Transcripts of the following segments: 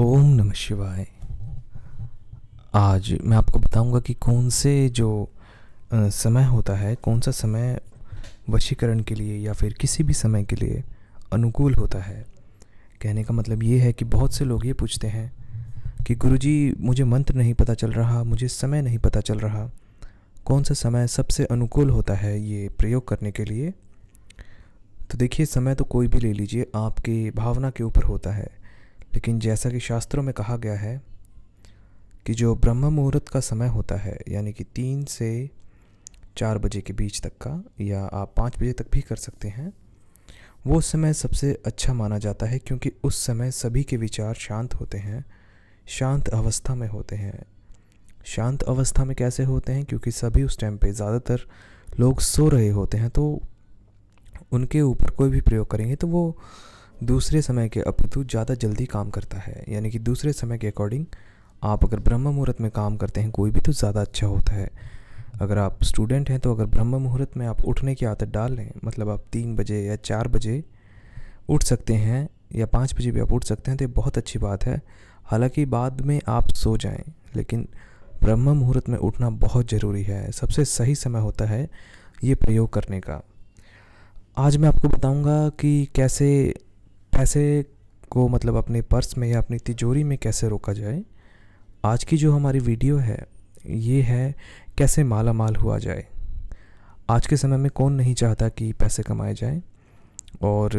ओम नमः शिवाय आज मैं आपको बताऊंगा कि कौन से जो समय होता है कौन सा समय वशीकरण के लिए या फिर किसी भी समय के लिए अनुकूल होता है कहने का मतलब ये है कि बहुत से लोग ये पूछते हैं कि गुरुजी मुझे मंत्र नहीं पता चल रहा मुझे समय नहीं पता चल रहा कौन सा समय सबसे अनुकूल होता है ये प्रयोग करने के लिए तो देखिए समय तो कोई भी ले लीजिए आपके भावना के ऊपर होता है लेकिन जैसा कि शास्त्रों में कहा गया है कि जो ब्रह्म मुहूर्त का समय होता है यानी कि तीन से चार बजे के बीच तक का या आप पाँच बजे तक भी कर सकते हैं वो समय सबसे अच्छा माना जाता है क्योंकि उस समय सभी के विचार शांत होते हैं शांत अवस्था में होते हैं शांत अवस्था में कैसे होते हैं क्योंकि सभी उस टाइम पे ज़्यादातर लोग सो रहे होते हैं तो उनके ऊपर कोई भी प्रयोग करेंगे तो वो दूसरे समय के अपितु ज़्यादा जल्दी काम करता है यानी कि दूसरे समय के अकॉर्डिंग आप अगर ब्रह्म मुहूर्त में काम करते हैं कोई भी तो ज़्यादा अच्छा होता है अगर आप स्टूडेंट हैं तो अगर ब्रह्म मुहूर्त में आप उठने की आदत डाल लें मतलब आप तीन बजे या चार बजे उठ सकते हैं या पाँच बजे भी आप उठ सकते हैं तो ये बहुत अच्छी बात है हालांकि बाद में आप सो जाएं लेकिन ब्रह्म मुहूर्त में उठना बहुत ज़रूरी है सबसे सही समय होता है ये प्रयोग करने का आज मैं आपको बताऊंगा कि कैसे पैसे को मतलब अपने पर्स में या अपनी तिजोरी में कैसे रोका जाए आज की जो हमारी वीडियो है ये है कैसे माला माल हुआ जाए आज के समय में कौन नहीं चाहता कि पैसे कमाए जाएं और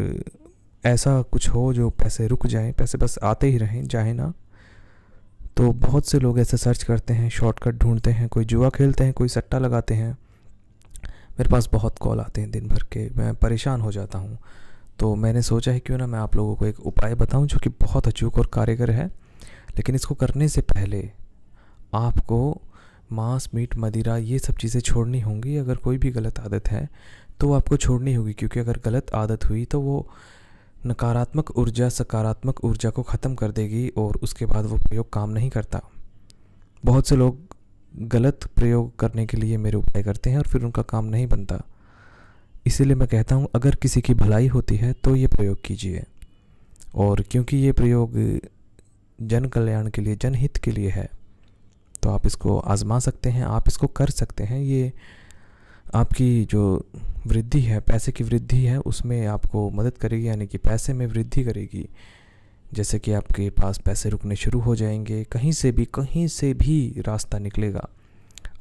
ऐसा कुछ हो जो पैसे रुक जाएं पैसे बस आते ही रहें जाए ना तो बहुत से लोग ऐसे सर्च करते हैं शॉर्टकट ढूंढते हैं कोई जुआ खेलते हैं कोई सट्टा लगाते हैं मेरे पास बहुत कॉल आते हैं दिन भर के मैं परेशान हो जाता हूँ तो मैंने सोचा है क्यों ना मैं आप लोगों को एक उपाय बताऊं जो कि बहुत अचूक और कारगर है लेकिन इसको करने से पहले आपको मांस मीट मदिरा ये सब चीज़ें छोड़नी होंगी अगर कोई भी गलत आदत है तो आपको छोड़नी होगी क्योंकि अगर गलत आदत हुई तो वो नकारात्मक ऊर्जा सकारात्मक ऊर्जा को ख़त्म कर देगी और उसके बाद वो प्रयोग काम नहीं करता बहुत से लोग गलत प्रयोग करने के लिए मेरे उपाय करते हैं और फिर उनका काम नहीं बनता इसीलिए मैं कहता हूँ अगर किसी की भलाई होती है तो ये प्रयोग कीजिए और क्योंकि ये प्रयोग जन कल्याण के लिए जनहित के लिए है तो आप इसको आज़मा सकते हैं आप इसको कर सकते हैं ये आपकी जो वृद्धि है पैसे की वृद्धि है उसमें आपको मदद करेगी यानी कि पैसे में वृद्धि करेगी जैसे कि आपके पास पैसे रुकने शुरू हो जाएंगे कहीं से भी कहीं से भी रास्ता निकलेगा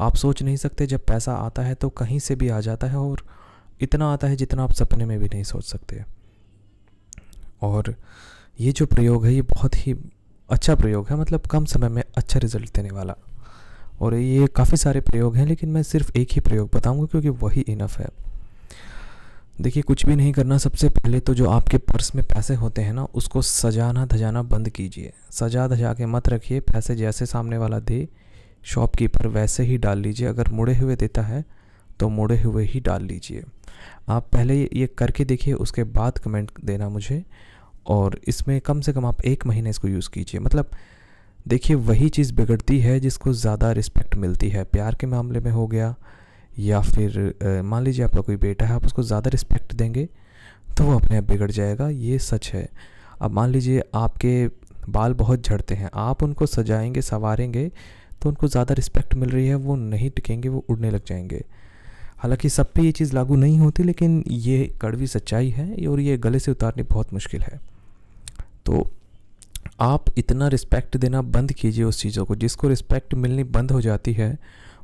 आप सोच नहीं सकते जब पैसा आता है तो कहीं से भी आ जाता है और इतना आता है जितना आप सपने में भी नहीं सोच सकते और ये जो प्रयोग है ये बहुत ही अच्छा प्रयोग है मतलब कम समय में अच्छा रिजल्ट देने वाला और ये काफ़ी सारे प्रयोग हैं लेकिन मैं सिर्फ एक ही प्रयोग बताऊंगा क्योंकि वही इनफ है देखिए कुछ भी नहीं करना सबसे पहले तो जो आपके पर्स में पैसे होते हैं ना उसको सजाना धजाना बंद कीजिए सजा धजा के मत रखिए पैसे जैसे सामने वाला दे शॉपकीपर वैसे ही डाल लीजिए अगर मुड़े हुए देता है तो मुड़े हुए ही डाल लीजिए आप पहले ये करके देखिए उसके बाद कमेंट देना मुझे और इसमें कम से कम आप एक महीने इसको यूज़ कीजिए मतलब देखिए वही चीज़ बिगड़ती है जिसको ज़्यादा रिस्पेक्ट मिलती है प्यार के मामले में हो गया या फिर मान लीजिए आपका कोई बेटा है आप उसको ज़्यादा रिस्पेक्ट देंगे तो वो अपने आप बिगड़ जाएगा ये सच है अब मान लीजिए आपके बाल बहुत झड़ते हैं आप उनको सजाएंगे संवारेंगे तो उनको ज़्यादा रिस्पेक्ट मिल रही है वो नहीं टिकेंगे वो उड़ने लग जाएंगे हालांकि सब पे ये चीज़ लागू नहीं होती लेकिन ये कड़वी सच्चाई है और ये गले से उतारनी बहुत मुश्किल है तो आप इतना रिस्पेक्ट देना बंद कीजिए उस चीज़ों को जिसको रिस्पेक्ट मिलनी बंद हो जाती है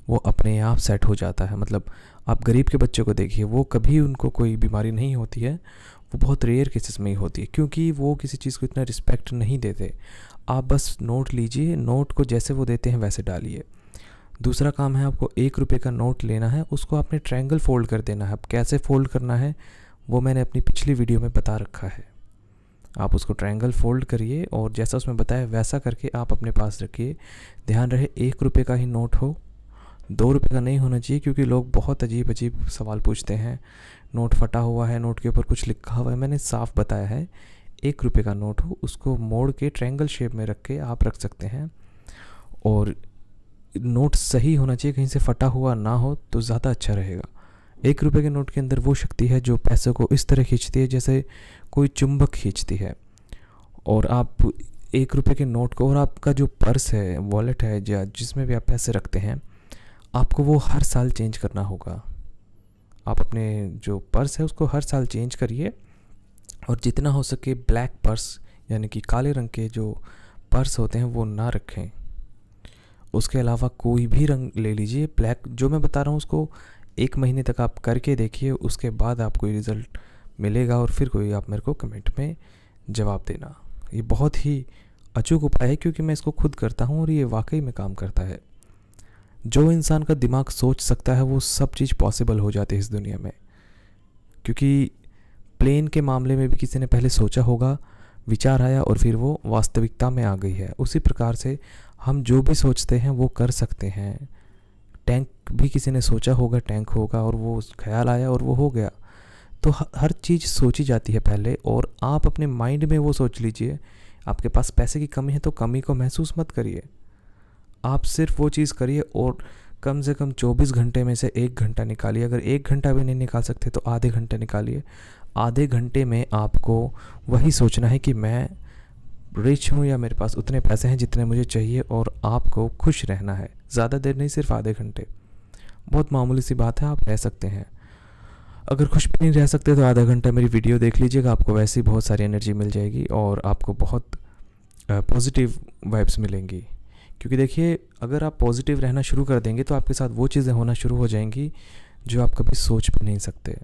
वो अपने आप सेट हो जाता है मतलब आप गरीब के बच्चे को देखिए वो कभी उनको कोई बीमारी नहीं होती है वो बहुत रेयर केसेस में ही होती है क्योंकि वो किसी चीज़ को इतना रिस्पेक्ट नहीं देते आप बस नोट लीजिए नोट को जैसे वो देते हैं वैसे डालिए दूसरा काम है आपको एक रुपये का नोट लेना है उसको आपने ट्रायंगल फोल्ड कर देना है अब कैसे फोल्ड करना है वो मैंने अपनी पिछली वीडियो में बता रखा है आप उसको ट्रायंगल फोल्ड करिए और जैसा उसमें बताया वैसा करके आप अपने पास रखिए ध्यान रहे एक रुपये का ही नोट हो दो रुपये का नहीं होना चाहिए क्योंकि लोग बहुत अजीब अजीब सवाल पूछते हैं नोट फटा हुआ है नोट के ऊपर कुछ लिखा हुआ है मैंने साफ बताया है एक रुपये का नोट हो उसको मोड़ के ट्रायंगल शेप में रख के आप रख सकते हैं और नोट सही होना चाहिए कहीं से फटा हुआ ना हो तो ज़्यादा अच्छा रहेगा एक रुपये के नोट के अंदर वो शक्ति है जो पैसे को इस तरह खींचती है जैसे कोई चुंबक खींचती है और आप एक रुपये के नोट को और आपका जो पर्स है वॉलेट है या जिसमें भी आप पैसे रखते हैं आपको वो हर साल चेंज करना होगा आप अपने जो पर्स है उसको हर साल चेंज करिए और जितना हो सके ब्लैक पर्स यानी कि काले रंग के जो पर्स होते हैं वो ना रखें उसके अलावा कोई भी रंग ले लीजिए ब्लैक जो मैं बता रहा हूँ उसको एक महीने तक आप करके देखिए उसके बाद आपको ये रिज़ल्ट मिलेगा और फिर कोई आप मेरे को कमेंट में जवाब देना ये बहुत ही अचूक उपाय है क्योंकि मैं इसको खुद करता हूँ और ये वाकई में काम करता है जो इंसान का दिमाग सोच सकता है वो सब चीज़ पॉसिबल हो जाती है इस दुनिया में क्योंकि प्लेन के मामले में भी किसी ने पहले सोचा होगा विचार आया और फिर वो वास्तविकता में आ गई है उसी प्रकार से हम जो भी सोचते हैं वो कर सकते हैं टैंक भी किसी ने सोचा होगा टैंक होगा और वो ख्याल आया और वो हो गया तो हर चीज़ सोची जाती है पहले और आप अपने माइंड में वो सोच लीजिए आपके पास पैसे की कमी है तो कमी को महसूस मत करिए आप सिर्फ वो चीज़ करिए और कम से कम 24 घंटे में से एक घंटा निकालिए अगर एक घंटा भी नहीं निकाल सकते तो आधे घंटे निकालिए आधे घंटे में आपको वही सोचना है कि मैं रिच हूँ या मेरे पास उतने पैसे हैं जितने मुझे चाहिए और आपको खुश रहना है ज़्यादा देर नहीं सिर्फ आधे घंटे बहुत मामूली सी बात है आप रह सकते हैं अगर खुश भी नहीं रह सकते तो आधा घंटा मेरी वीडियो देख लीजिएगा आपको वैसे ही बहुत सारी एनर्जी मिल जाएगी और आपको बहुत पॉजिटिव वाइब्स मिलेंगी क्योंकि देखिए अगर आप पॉजिटिव रहना शुरू कर देंगे तो आपके साथ वो चीज़ें होना शुरू हो जाएंगी जो आप कभी सोच भी नहीं सकते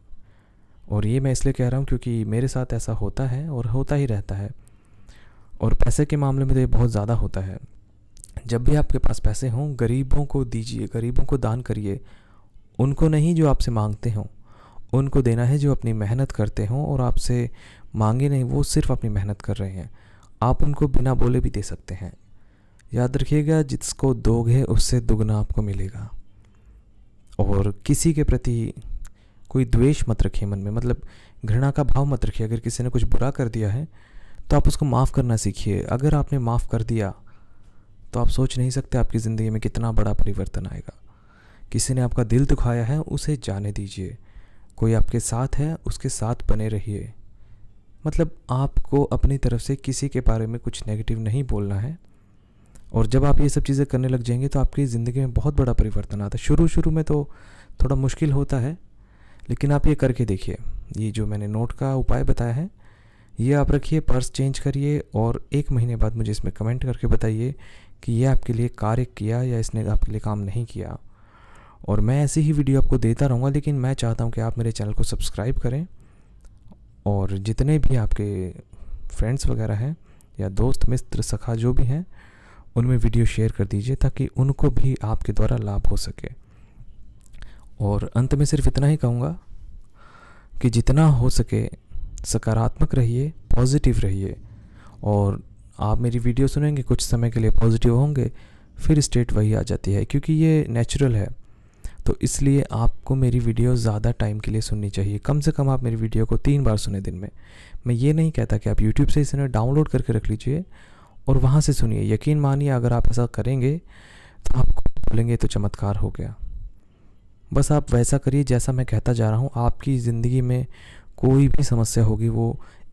और ये मैं इसलिए कह रहा हूँ क्योंकि मेरे साथ ऐसा होता है और होता ही रहता है और पैसे के मामले में तो ये बहुत ज़्यादा होता है जब भी आपके पास पैसे हों गरीबों को दीजिए गरीबों को दान करिए उनको नहीं जो आपसे मांगते हों उनको देना है जो अपनी मेहनत करते हों और आपसे मांगे नहीं वो सिर्फ अपनी मेहनत कर रहे हैं आप उनको बिना बोले भी दे सकते हैं याद रखिएगा जिसको दोगे उससे दुगना आपको मिलेगा और किसी के प्रति कोई द्वेष मत रखिए मन में मतलब घृणा का भाव मत रखिए अगर किसी ने कुछ बुरा कर दिया है तो आप उसको माफ़ करना सीखिए अगर आपने माफ़ कर दिया तो आप सोच नहीं सकते आपकी ज़िंदगी में कितना बड़ा परिवर्तन आएगा किसी ने आपका दिल दुखाया है उसे जाने दीजिए कोई आपके साथ है उसके साथ बने रहिए मतलब आपको अपनी तरफ से किसी के बारे में कुछ नेगेटिव नहीं बोलना है और जब आप ये सब चीज़ें करने लग जाएंगे तो आपकी ज़िंदगी में बहुत बड़ा परिवर्तन आता है शुरू शुरू में तो थोड़ा मुश्किल होता है लेकिन आप ये करके देखिए ये जो मैंने नोट का उपाय बताया है ये आप रखिए पर्स चेंज करिए और एक महीने बाद मुझे इसमें कमेंट करके बताइए कि ये आपके लिए कार्य किया या इसने आपके लिए काम नहीं किया और मैं ऐसी ही वीडियो आपको देता रहूँगा लेकिन मैं चाहता हूँ कि आप मेरे चैनल को सब्सक्राइब करें और जितने भी आपके फ्रेंड्स वगैरह हैं या दोस्त मित्र सखा जो भी हैं उनमें वीडियो शेयर कर दीजिए ताकि उनको भी आपके द्वारा लाभ हो सके और अंत में सिर्फ इतना ही कहूँगा कि जितना हो सके सकारात्मक रहिए पॉजिटिव रहिए और आप मेरी वीडियो सुनेंगे कुछ समय के लिए पॉजिटिव होंगे फिर स्टेट वही आ जाती है क्योंकि ये नेचुरल है तो इसलिए आपको मेरी वीडियो ज़्यादा टाइम के लिए सुननी चाहिए कम से कम आप मेरी वीडियो को तीन बार सुने दिन में मैं ये नहीं कहता कि आप यूट्यूब से इसे डाउनलोड करके रख लीजिए और वहाँ से सुनिए यकीन मानिए अगर आप ऐसा करेंगे तो आपको बोलेंगे तो चमत्कार हो गया बस आप वैसा करिए जैसा मैं कहता जा रहा हूँ आपकी ज़िंदगी में कोई भी समस्या होगी वो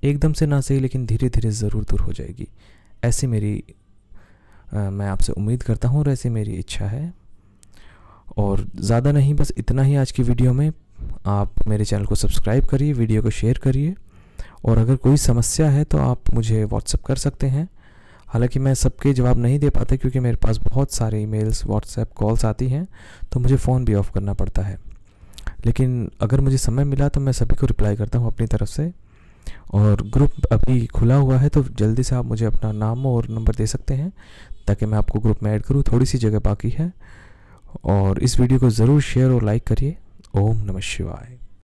एकदम से ना सही लेकिन धीरे धीरे ज़रूर दूर हो जाएगी ऐसी मेरी आ, मैं आपसे उम्मीद करता हूँ और ऐसी मेरी इच्छा है और ज़्यादा नहीं बस इतना ही आज की वीडियो में आप मेरे चैनल को सब्सक्राइब करिए वीडियो को शेयर करिए और अगर कोई समस्या है तो आप मुझे व्हाट्सअप कर सकते हैं हालांकि मैं सबके जवाब नहीं दे पाता क्योंकि मेरे पास बहुत सारे ईमेल्स व्हाट्सएप कॉल्स आती हैं तो मुझे फ़ोन भी ऑफ़ करना पड़ता है लेकिन अगर मुझे समय मिला तो मैं सभी को रिप्लाई करता हूँ अपनी तरफ से और ग्रुप अभी खुला हुआ है तो जल्दी से आप मुझे अपना नाम और नंबर दे सकते हैं ताकि मैं आपको ग्रुप में ऐड करूँ थोड़ी सी जगह बाकी है और इस वीडियो को ज़रूर शेयर और लाइक करिए ओम नमः शिवाय